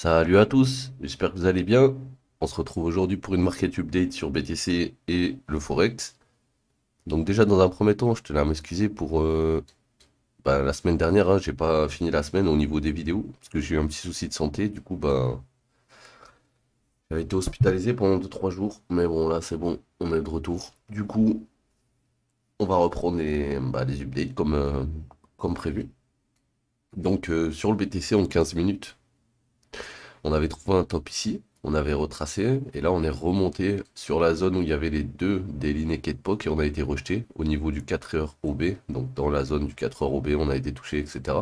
Salut à tous, j'espère que vous allez bien. On se retrouve aujourd'hui pour une market update sur BTC et le Forex. Donc déjà dans un premier temps, je tenais à m'excuser pour euh, bah, la semaine dernière, hein, j'ai pas fini la semaine au niveau des vidéos, parce que j'ai eu un petit souci de santé, du coup ben j'avais été hospitalisé pendant 2-3 jours, mais bon là c'est bon, on est de retour. Du coup, on va reprendre les, bah, updates comme, euh, comme prévu. Donc euh, sur le BTC en 15 minutes. On avait trouvé un top ici, on avait retracé, et là on est remonté sur la zone où il y avait les deux délinés Naked et on a été rejeté au niveau du 4h OB, donc dans la zone du 4h OB on a été touché, etc.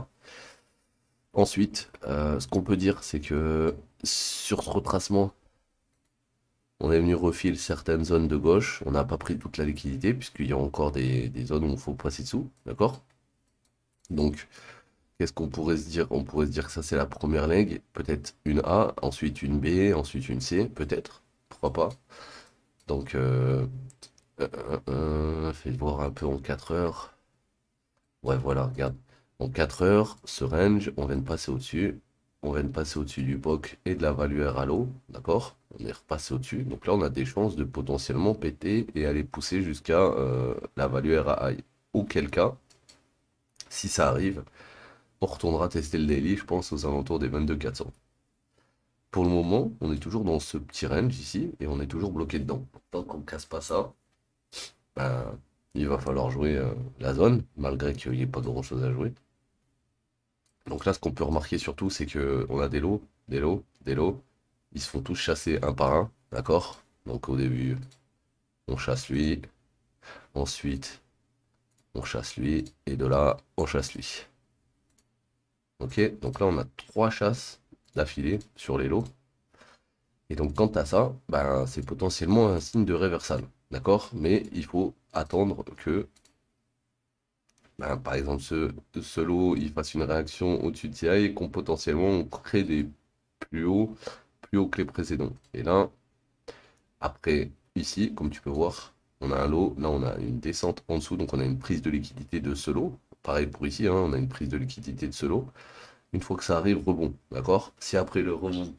Ensuite, euh, ce qu'on peut dire, c'est que sur ce retracement, on est venu refiler certaines zones de gauche. On n'a pas pris toute la liquidité, puisqu'il y a encore des, des zones où il faut passer dessous. D'accord Donc, Qu'est-ce qu'on pourrait se dire On pourrait se dire que ça, c'est la première leg. Peut-être une A, ensuite une B, ensuite une C, peut-être. Pourquoi pas Donc, euh, euh, euh, euh voir un peu en 4 heures. Ouais, voilà, regarde. En 4 heures, ce range, on vient de passer au-dessus. On vient de passer au-dessus du POC et de la value R à l'eau. D'accord On est repassé au-dessus. Donc là, on a des chances de potentiellement péter et aller pousser jusqu'à la value R à high. Auquel cas, si ça arrive, on retournera tester le daily, je pense, aux alentours des 22-400. Pour le moment, on est toujours dans ce petit range ici et on est toujours bloqué dedans. Tant qu'on ne casse pas ça, ben, il va falloir jouer euh, la zone, malgré qu'il n'y ait pas de grand chose à jouer. Donc là, ce qu'on peut remarquer surtout, c'est qu'on a des lots, des lots, des lots. Ils se font tous chasser un par un, d'accord Donc au début, on chasse lui. Ensuite, on chasse lui. Et de là, on chasse lui donc là on a trois chasses d'affilée sur les lots. Et donc quant à ça, ben, c'est potentiellement un signe de réversal. D'accord Mais il faut attendre que, ben, par exemple, ce, ce, lot, il fasse une réaction au-dessus de TI et qu'on potentiellement on crée des plus hauts, plus hauts que les précédents. Et là, après, ici, comme tu peux voir, on a un lot, là on a une descente en dessous, donc on a une prise de liquidité de ce lot. Pareil pour ici, hein, on a une prise de liquidité de solo Une fois que ça arrive, rebond. D'accord Si après le rebond,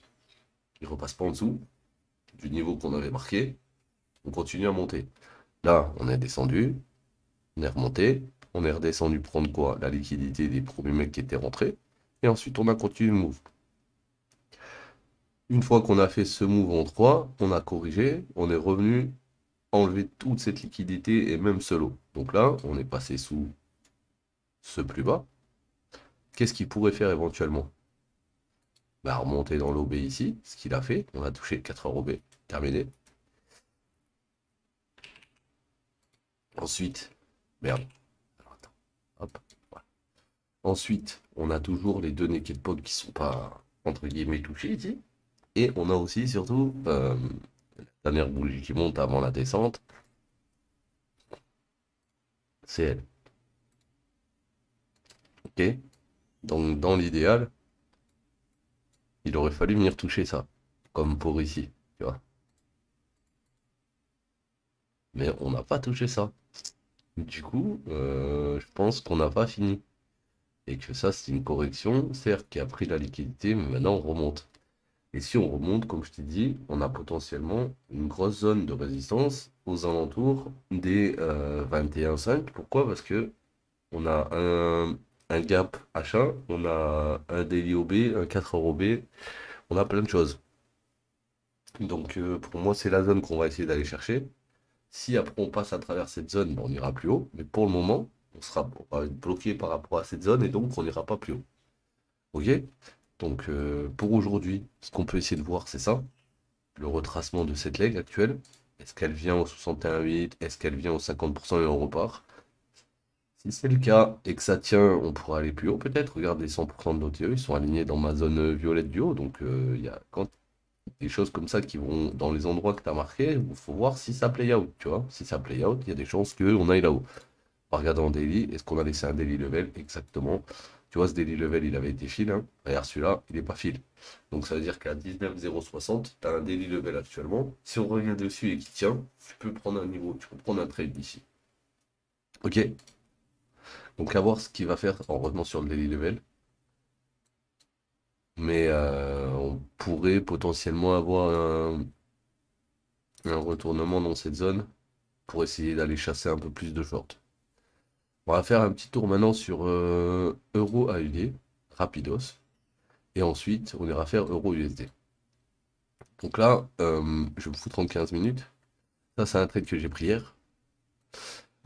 il repasse pas en dessous du niveau qu'on avait marqué, on continue à monter. Là, on est descendu, on est remonté, on est redescendu prendre quoi La liquidité des premiers mecs qui étaient rentrés. Et ensuite, on a continué le move. Une fois qu'on a fait ce move en 3, on a corrigé, on est revenu enlever toute cette liquidité et même ce Donc là, on est passé sous ce plus bas, qu'est-ce qu'il pourrait faire éventuellement bah, Remonter dans l'OB ici, ce qu'il a fait. On a touché 4 heures OB, terminé. Ensuite, merde. Ensuite, on a toujours les deux naked pods qui sont pas entre guillemets touchés ici. Et on a aussi surtout euh, la dernière bougie qui monte avant la descente. C'est elle. Ok Donc dans l'idéal, il aurait fallu venir toucher ça, comme pour ici, tu vois. Mais on n'a pas touché ça. Du coup, euh, je pense qu'on n'a pas fini. Et que ça, c'est une correction, certes, qui a pris la liquidité, mais maintenant on remonte. Et si on remonte, comme je t'ai dit, on a potentiellement une grosse zone de résistance aux alentours des 21,5. Euh, Pourquoi Parce que on a un, un gap H1, on a un daily OB, un 4 heures OB, on a plein de choses. Donc euh, pour moi, c'est la zone qu'on va essayer d'aller chercher. Si après on passe à travers cette zone, ben, on ira plus haut, mais pour le moment, on sera bloqué par rapport à cette zone et donc on n'ira pas plus haut. Ok Donc euh, pour aujourd'hui, ce qu'on peut essayer de voir, c'est ça le retracement de cette leg actuelle. Est-ce qu'elle vient au 61,8 Est-ce qu'elle vient au 50% et on repart si c'est le cas et que ça tient, on pourra aller plus haut peut-être. Regardez, 100% de nos ils sont alignés dans ma zone violette du haut. Donc, euh, il y a quand des choses comme ça qui vont dans les endroits que tu as marqués, il faut voir si ça play out, tu vois. Si ça play out, il y a des chances qu'on aille là-haut. En regardant en daily, est-ce qu'on a laissé un daily level Exactement. Tu vois, ce daily level, il avait été fil. Hein. derrière celui-là, il n'est pas fil. Donc ça veut dire qu'à 19,060, tu as un daily level actuellement. Si on revient dessus et qu'il tient, tu peux prendre un niveau, tu peux prendre un trade d'ici. Ok donc à voir ce qu'il va faire en revenant sur le daily level. Mais euh, on pourrait potentiellement avoir un, retournement dans cette zone pour essayer d'aller chasser un peu plus de short. On va faire un petit tour maintenant sur euh, Euro AUD, Rapidos. Et ensuite, on ira faire Euro USD. Donc là, euh, je me fous 15 minutes. Ça, c'est un trade que j'ai pris hier.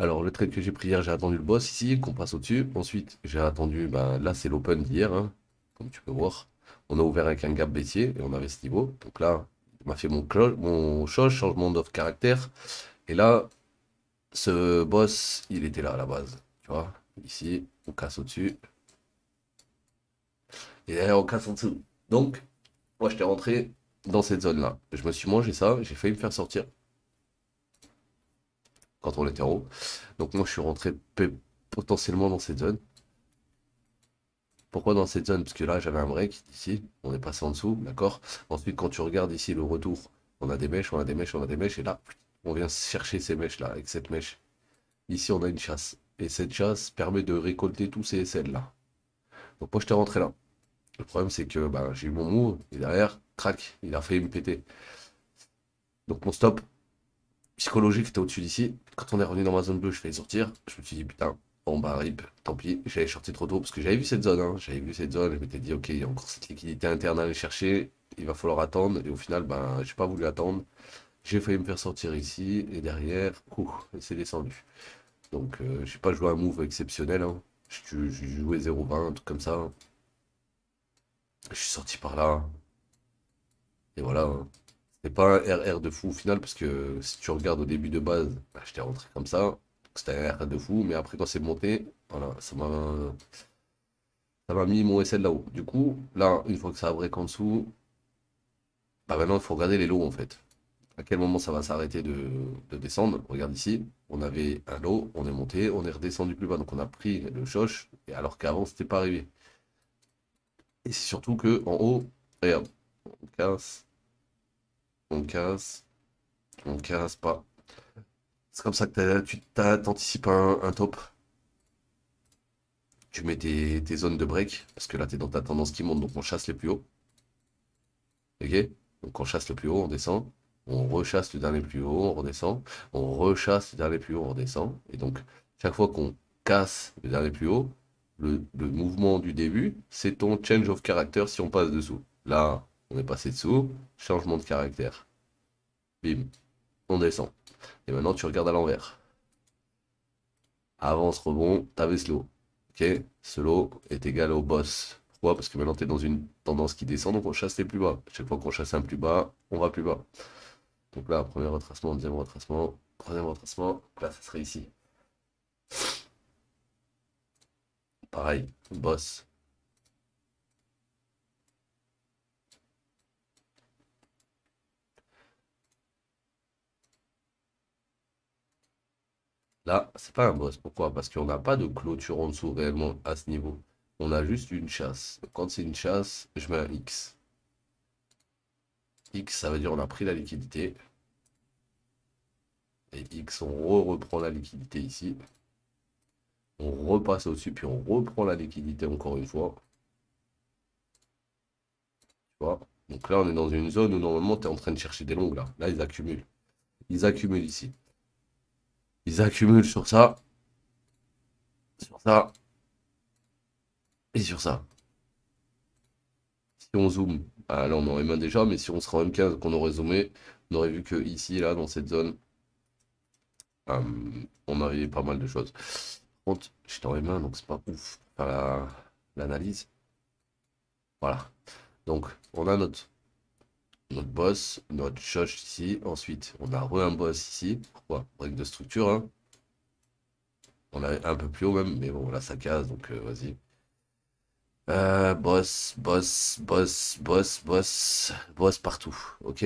Alors, le trade que j'ai pris hier, j'ai attendu le boss ici, qu'on passe au-dessus. Ensuite, j'ai attendu, ben, là, c'est l'open d'hier, hein, comme tu peux voir. On a ouvert avec un gap baissier et on avait ce niveau. Donc là, il m'a fait mon, mon choche, changement d'offre caractère. Et là, ce boss, il était là à la base. Tu vois, ici, on casse au-dessus. Et derrière, on casse en dessous. Donc, moi, je j'étais rentré dans cette zone-là. Je me suis mangé ça, j'ai failli me faire sortir quand on était en haut. Donc moi, je suis rentré potentiellement dans cette zone. Pourquoi dans cette zone Parce que là, j'avais un break ici. On est passé en dessous, d'accord Ensuite, quand tu regardes ici le retour, on a des mèches, on a des mèches, on a des mèches. Et là, on vient chercher ces mèches-là, avec cette mèche. Ici, on a une chasse. Et cette chasse permet de récolter tous ces celles-là. Donc moi, je t'ai rentré là. Le problème, c'est que ben, j'ai eu mon mou et derrière, crac, il a fait me péter. Donc mon stop, psychologique était au-dessus d'ici. Quand on est revenu dans ma zone bleue, je fais sortir. Je me suis dit, putain, bon bah rip, tant pis. J'avais sorti trop tôt parce que j'avais vu cette zone. Hein. J'avais vu cette zone. Je m'étais dit, ok, il y a encore cette liquidité interne à aller chercher. Il va falloir attendre. Et au final, ben, j'ai pas voulu attendre. J'ai failli me faire sortir ici. Et derrière, c'est descendu. Donc, euh, j'ai pas joué un move exceptionnel. Hein. J'ai joué 0,20, un truc comme ça. Je suis sorti par là. Et voilà. Hein pas un RR de fou au final, parce que si tu regardes au début de base, je bah, j'étais rentré comme ça. C'était un RR de fou, mais après quand c'est monté, voilà, ça m'a. Ça m'a mis mon SL là-haut. Du coup, là, une fois que ça a break en dessous, bah, maintenant il faut regarder les lots en fait. À quel moment ça va s'arrêter de, de, descendre Regarde ici, on avait un lot, on est monté, on est redescendu plus bas, donc on a pris le choche, et alors qu'avant c'était pas arrivé. Et c'est surtout que en haut, regarde, on casse, on casse, on casse pas. C'est comme ça que tu t'anticipes un, un, top. Tu mets tes, zones de break, parce que là tu es dans ta tendance qui monte, donc on chasse les plus hauts. Ok Donc on chasse le plus haut, on descend, on rechasse le dernier plus haut, on redescend, on rechasse le dernier plus haut, on redescend. Et donc chaque fois qu'on casse le dernier plus haut, le, le mouvement du début, c'est ton change of character si on passe dessous. Là, on est passé dessous. Changement de caractère. Bim. On descend. Et maintenant, tu regardes à l'envers. Avance, rebond, t'avais slow. Ok lot est égal au boss. Pourquoi Parce que maintenant, tu es dans une tendance qui descend, donc on chasse les plus bas. Chaque fois qu'on chasse un plus bas, on va plus bas. Donc là, premier retracement, deuxième retracement, troisième retracement. Là, ça serait ici. Pareil, boss. Là, c'est pas un boss. Pourquoi Parce qu'on n'a pas de clôture en dessous réellement à ce niveau. On a juste une chasse. Quand c'est une chasse, je mets un X. X, ça veut dire on a pris la liquidité. Et X, on reprend la liquidité ici. On repasse au-dessus, puis on reprend la liquidité encore une fois. Tu vois Donc là, on est dans une zone où normalement, tu es en train de chercher des longues. Là, là ils accumulent. Ils accumulent ici. Ils accumulent sur ça. Sur ça. Et sur ça. Si on zoome, ah là on aurait main déjà, mais si on sera en M15 qu'on aurait zoomé, on aurait vu que ici, là, dans cette zone, euh, on avait pas mal de choses. Par contre, j'étais en M1, donc c'est pas ouf l'analyse. voilà. Donc, on a notre notre boss, notre Josh ici. Ensuite, on a re un boss ici. Pourquoi Break de structure. Hein. On a un peu plus haut même, mais bon, là ça casse, donc euh, vas-y. Euh, boss, boss, boss, boss, boss, boss partout, ok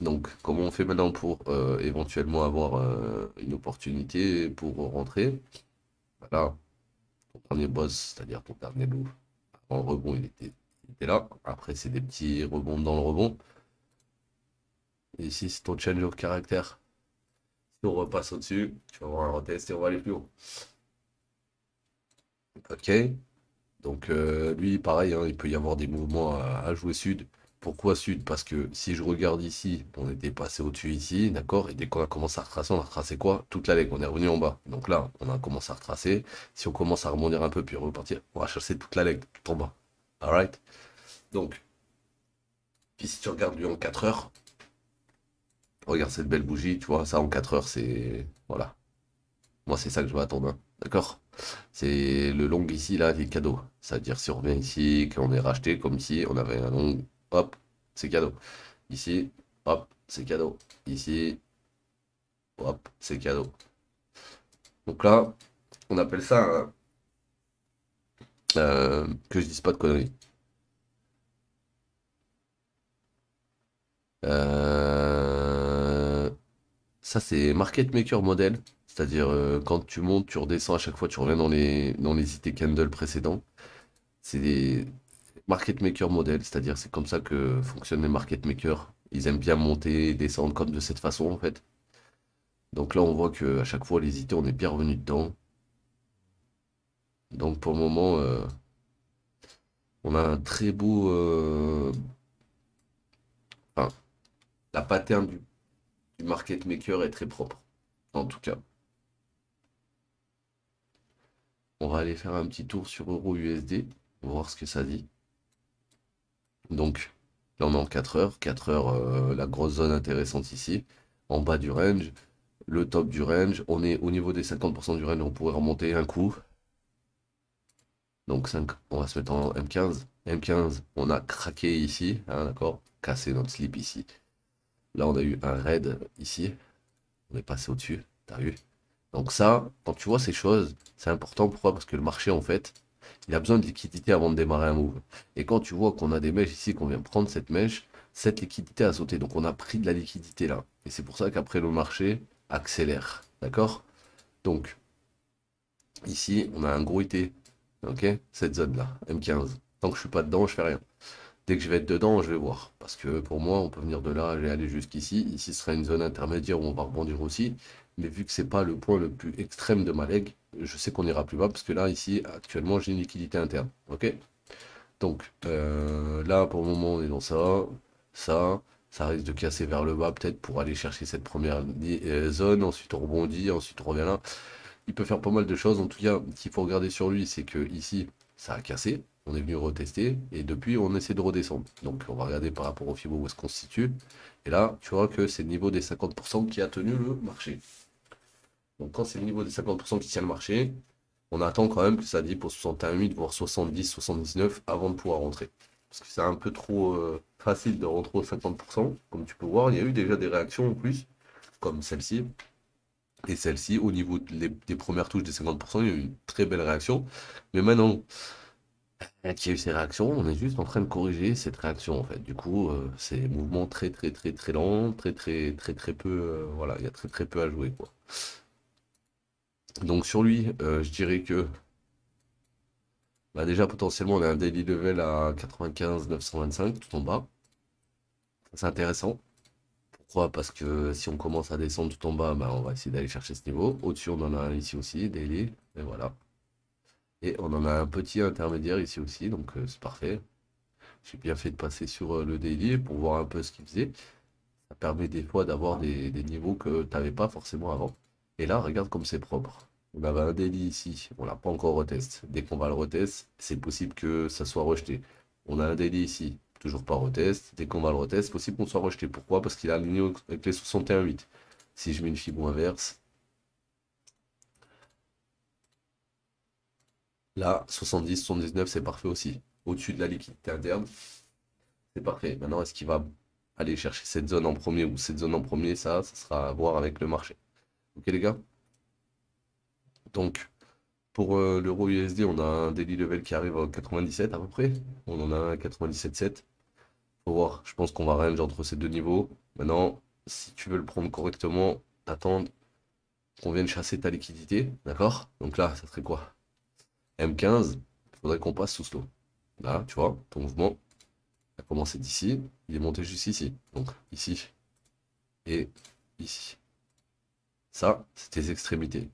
Donc, comment on fait maintenant pour euh, éventuellement avoir une opportunité pour rentrer Voilà, ton dernier boss, c'est-à-dire ton dernier loup. En rebond, il était et là. Après, c'est des petits rebonds dans le rebond. ici, si ton change au caractère, si on repasse au-dessus, tu vas avoir un retest et on va aller plus haut. Ok. Donc, euh, lui, pareil, hein, il peut y avoir des mouvements à, jouer sud. Pourquoi sud Parce que si je regarde ici, on était passé au-dessus ici, d'accord Et dès qu'on a commencé à retracer, on a retracé quoi Toute la leg, on est revenu en bas. Donc là, on a commencé à retracer. Si on commence à rebondir un peu, puis repartir, on va chasser toute la leg, tout en bas. Alright Donc, puis si tu regardes lui en 4 heures, regarde cette belle bougie, tu vois, ça en 4 heures, c'est. Voilà. Moi, c'est ça que je vais attendre. Hein. D'accord C'est le long ici, là, des cadeaux. C'est-à-dire, si on revient ici, qu'on est racheté, comme si on avait un long, hop, c'est cadeau. Ici, hop, c'est cadeau. Ici, hop, c'est cadeau. Donc là, on appelle ça un, euh, que je dise pas de conneries. Euh, ça, c'est Market Maker Model. C'est-à-dire, euh, quand tu montes, tu redescends, à chaque fois, tu reviens dans les, dans les IT candle précédents. C'est des market maker model, c'est-à-dire, c'est comme ça que fonctionnent les market makers. Ils aiment bien monter et descendre comme de cette façon, en fait. Donc là, on voit que à chaque fois, les IT, on est bien revenu dedans. Donc pour le moment, euh, on a un très beau... Euh, la pattern du, market maker est très propre, en tout cas. On va aller faire un petit tour sur Euro USD, voir ce que ça dit. Donc, là on est en 4 heures. 4 heures, euh, la grosse zone intéressante ici. En bas du range, le top du range. On est au niveau des 50% du range, on pourrait remonter un coup. Donc 5, on va se mettre en M15. M15, on a craqué ici, hein, d'accord Cassé notre slip ici. Là, on a eu un raid ici. On est passé au-dessus, t'as vu Donc ça, quand tu vois ces choses, c'est important. Pourquoi Parce que le marché, en fait, il a besoin de liquidité avant de démarrer un move. Et quand tu vois qu'on a des mèches ici, qu'on vient prendre cette mèche, cette liquidité a sauté. Donc on a pris de la liquidité là. Et c'est pour ça qu'après, le marché accélère, d'accord Donc, ici, on a un gros IT Ok Cette zone-là, M15. Tant que je suis pas dedans, je fais rien. Dès que je vais être dedans, je vais voir. Parce que pour moi, on peut venir de là et aller jusqu'ici. Ici, ce sera une zone intermédiaire où on va rebondir aussi. Mais vu que c'est pas le point le plus extrême de ma leg, je sais qu'on ira plus bas. Parce que là, ici, actuellement, j'ai une liquidité interne. Ok Donc, euh, là, pour le moment, on est dans ça. Ça ça risque de casser vers le bas peut-être pour aller chercher cette première euh, zone, ensuite on rebondit, ensuite on revient là il peut faire pas mal de choses. En tout cas, ce qu'il faut regarder sur lui, c'est que ici, ça a cassé. On est venu retester et depuis, on essaie de redescendre. Donc, on va regarder par rapport au FIBO où est-ce qu'on se situe. Et là, tu vois que c'est le niveau des 50% qui a tenu le marché. Donc, quand c'est le niveau des 50% qui tient le marché, on attend quand même que ça dit pour 61,8 voire 70, 79 avant de pouvoir rentrer. Parce que c'est un peu trop euh, facile de rentrer aux 50%. Comme tu peux voir, il y a eu déjà des réactions en plus, comme celle-ci. Et celle-ci, au niveau des, premières touches des 50%, il y a eu une très belle réaction. Mais maintenant euh, qui a eu ces réactions, on est juste en train de corriger cette réaction en fait. Du coup, euh, c'est mouvement très très très très lent, très très très très peu. Euh, voilà, il y a très très peu à jouer Donc sur lui, je dirais que bah, déjà potentiellement on a un daily level à 95 925 tout en bas. C'est intéressant. Parce que si on commence à descendre tout en bas, bah, on va essayer d'aller chercher ce niveau. Au-dessus, on en a un ici aussi, daily, et voilà. Et on en a un petit intermédiaire ici aussi, donc euh, c'est parfait. J'ai bien fait de passer sur euh, le daily pour voir un peu ce qu'il faisait. Ça permet des fois d'avoir des, niveaux que tu n'avais pas forcément avant. Et là, regarde comme c'est propre. On avait un daily ici, on l'a pas encore retest. Dès qu'on va le retest, c'est possible que ça soit rejeté. On a un daily ici, Toujours pas retest. Dès qu'on va le retest, possible qu'on soit rejeté. Pourquoi Parce qu'il a aligné avec les 61.8. Si je mets une fibre inverse, là, 70, 79, c'est parfait aussi. Au-dessus de la liquidité interne, c'est parfait. Maintenant, est-ce qu'il va aller chercher cette zone en premier ou cette zone en premier Ça, ça sera à voir avec le marché. Ok, les gars Donc, pour euh, l'euro USD, on a un daily level qui arrive à 97 à peu près. On en a un 97,7. Faut voir, je pense qu'on va range entre ces deux niveaux. Maintenant, si tu veux le prendre correctement, t'attends qu'on vienne chasser ta liquidité, d'accord Donc là, ça serait quoi M15, faudrait qu'on passe sous lot. Là, tu vois, ton mouvement a commencé d'ici, il est monté jusqu'ici. Donc ici et ici. Ça, c'est tes extrémités.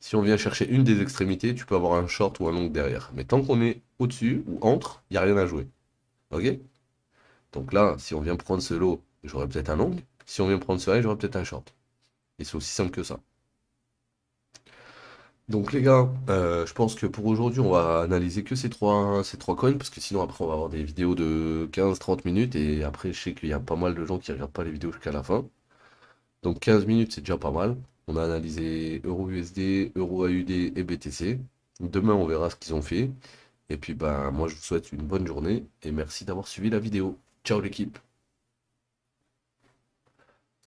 Si on vient chercher une des extrémités, tu peux avoir un short ou un long derrière. Mais tant qu'on est au-dessus ou entre, il n'y a rien à jouer. Ok Donc là, si on vient prendre ce lot, j'aurais peut-être un long. Si on vient prendre ce high, j'aurais peut-être un short. Et c'est aussi simple que ça. Donc les gars, euh, je pense que pour aujourd'hui, on va analyser que ces trois, ces trois coins, parce que sinon après on va avoir des vidéos de 15-30 minutes, et après je sais qu'il y a pas mal de gens qui regardent pas les vidéos jusqu'à la fin. Donc 15 minutes, c'est déjà pas mal. On a analysé EURUSD, EURAUD et BTC. Demain, on verra ce qu'ils ont fait. Et puis, ben, moi, je vous souhaite une bonne journée et merci d'avoir suivi la vidéo. Ciao l'équipe